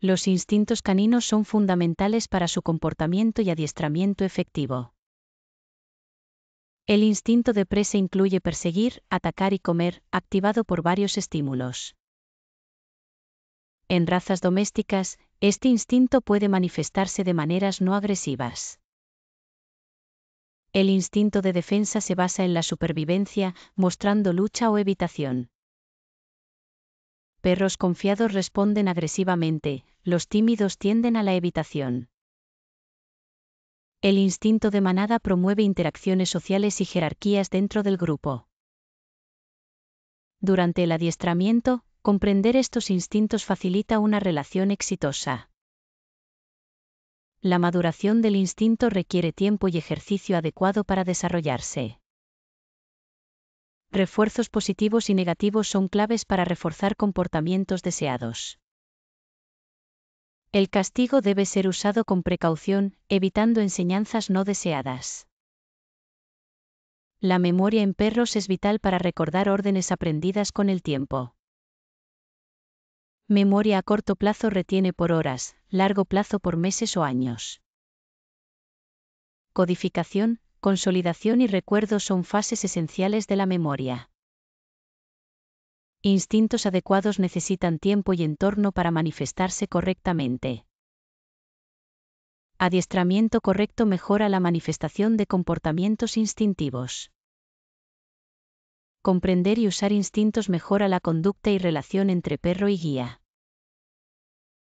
Los instintos caninos son fundamentales para su comportamiento y adiestramiento efectivo. El instinto de presa incluye perseguir, atacar y comer, activado por varios estímulos. En razas domésticas, este instinto puede manifestarse de maneras no agresivas. El instinto de defensa se basa en la supervivencia, mostrando lucha o evitación. Perros confiados responden agresivamente, los tímidos tienden a la evitación. El instinto de manada promueve interacciones sociales y jerarquías dentro del grupo. Durante el adiestramiento, comprender estos instintos facilita una relación exitosa. La maduración del instinto requiere tiempo y ejercicio adecuado para desarrollarse. Refuerzos positivos y negativos son claves para reforzar comportamientos deseados. El castigo debe ser usado con precaución, evitando enseñanzas no deseadas. La memoria en perros es vital para recordar órdenes aprendidas con el tiempo. Memoria a corto plazo retiene por horas, largo plazo por meses o años. Codificación, consolidación y recuerdo son fases esenciales de la memoria. Instintos adecuados necesitan tiempo y entorno para manifestarse correctamente. Adiestramiento correcto mejora la manifestación de comportamientos instintivos. Comprender y usar instintos mejora la conducta y relación entre perro y guía.